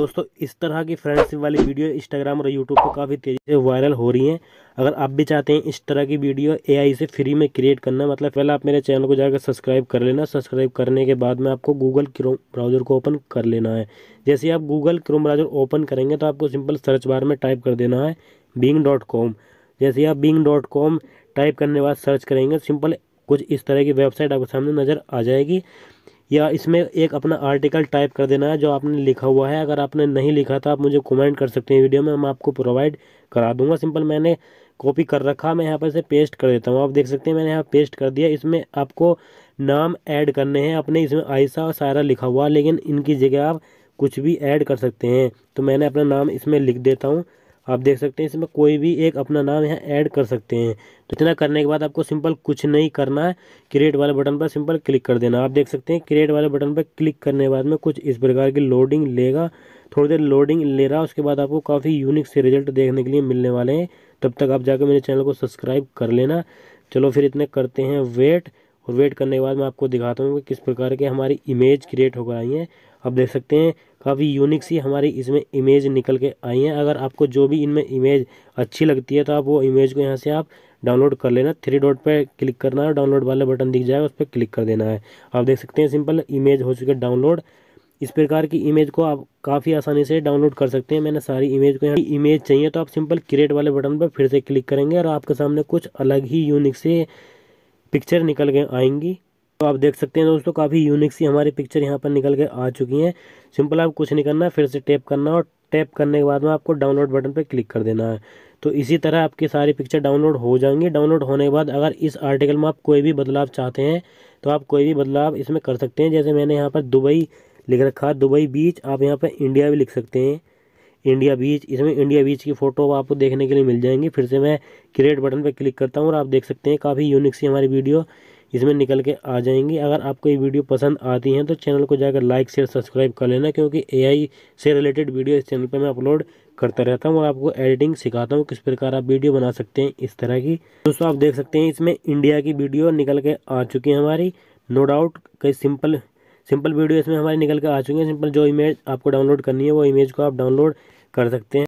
दोस्तों इस तरह की फ्रेंडशिप वाली वीडियो इंस्टाग्राम और यूट्यूब पर काफ़ी तेज़ी से वायरल हो रही हैं अगर आप भी चाहते हैं इस तरह की वीडियो एआई से फ्री में क्रिएट करना मतलब पहले आप मेरे चैनल को जाकर सब्सक्राइब कर लेना सब्सक्राइब करने के बाद में आपको गूगल क्रोम ब्राउज़र को ओपन कर लेना है जैसे आप गूगल क्रोम ब्राउज़र ओपन करेंगे तो आपको सिंपल सर्च बार में टाइप कर देना है बिंग डॉट कॉम जैसे आप बिंग डॉट कॉम टाइप करने के बाद सर्च करेंगे सिंपल कुछ इस तरह की वेबसाइट आपके सामने नज़र आ जाएगी या इसमें एक अपना आर्टिकल टाइप कर देना है जो आपने लिखा हुआ है अगर आपने नहीं लिखा था तो आप मुझे कमेंट कर सकते हैं वीडियो में मैं आपको प्रोवाइड करा दूंगा सिंपल मैंने कॉपी कर रखा मैं यहाँ पर इसे पेस्ट कर देता हूँ आप देख सकते हैं मैंने यहाँ पेस्ट कर दिया इसमें आपको नाम ऐड करने हैं अपने इसमें आयसा और सारा लिखा हुआ लेकिन इनकी जगह आप कुछ भी ऐड कर सकते हैं तो मैंने अपना नाम इसमें लिख देता हूँ आप देख सकते हैं इसमें कोई भी एक अपना नाम यहाँ ऐड कर सकते हैं तो इतना करने के बाद आपको सिंपल कुछ नहीं करना है क्रिएट वाले बटन पर सिंपल क्लिक कर देना आप देख सकते हैं क्रिएट वाले बटन पर क्लिक करने के बाद में कुछ इस प्रकार की लोडिंग लेगा थोड़ी देर लोडिंग ले रहा उसके बाद आपको काफ़ी यूनिक से रिजल्ट देखने के लिए मिलने वाले हैं तब तक आप जाकर मेरे चैनल को सब्सक्राइब कर लेना चलो फिर इतने करते हैं वेट और वेट करने के बाद मैं आपको दिखाता हूँ कि किस प्रकार के हमारी इमेज क्रिएट हो गई है आप देख सकते हैं काफ़ी यूनिक सी हमारी इसमें इमेज निकल के आई हैं अगर आपको जो भी इनमें इमेज अच्छी लगती है तो आप वो इमेज को यहाँ से आप डाउनलोड कर लेना थ्री डॉट पे क्लिक करना है डाउनलोड वाला बटन दिख जाएगा उस पर क्लिक कर देना है आप देख सकते हैं सिंपल इमेज हो चुके डाउनलोड इस प्रकार की इमेज को आप काफ़ी आसानी से डाउनलोड कर सकते हैं मैंने सारी इमेज को यहाँ इमेज चाहिए तो आप सिंपल क्रिएट वाले बटन पर फिर से क्लिक करेंगे और आपके सामने कुछ अलग ही यूनिक से पिक्चर निकल के आएंगी तो आप देख सकते हैं दोस्तों काफ़ी यूनिक सी हमारी पिक्चर यहाँ पर निकल के आ चुकी हैं सिंपल आप कुछ नहीं करना फिर से टैप करना और टैप करने के बाद में आपको डाउनलोड बटन पर क्लिक कर देना है तो इसी तरह आपकी सारी पिक्चर डाउनलोड हो जाएंगी डाउनलोड होने के बाद अगर इस आर्टिकल में आप कोई भी बदलाव चाहते हैं तो आप कोई भी बदलाव इसमें कर सकते हैं जैसे मैंने यहाँ पर दुबई लिख रखा है दुबई बीच आप यहाँ पर इंडिया भी लिख सकते हैं इंडिया बीच इसमें इंडिया बीच की फ़ोटो आपको देखने के लिए मिल जाएंगी फिर से मैं क्रिएट बटन पर क्लिक करता हूँ और आप देख सकते हैं काफ़ी यूनिक सी हमारी वीडियो इसमें निकल के आ जाएंगी अगर आपको ये वीडियो पसंद आती हैं तो चैनल को जाकर लाइक शेयर सब्सक्राइब कर लेना क्योंकि एआई से रिलेटेड वीडियो इस चैनल पर मैं अपलोड करता रहता हूँ और आपको एडिटिंग सिखाता हूँ किस प्रकार आप वीडियो बना सकते हैं इस तरह की दोस्तों आप देख सकते हैं इसमें इंडिया की वीडियो निकल के आ चुकी है हमारी नो डाउट कई सिंपल सिंपल वीडियो इसमें हमारी निकल के आ चुकी है सिंपल जो इमेज आपको डाउनलोड करनी है वो इमेज को आप डाउनलोड कर सकते हैं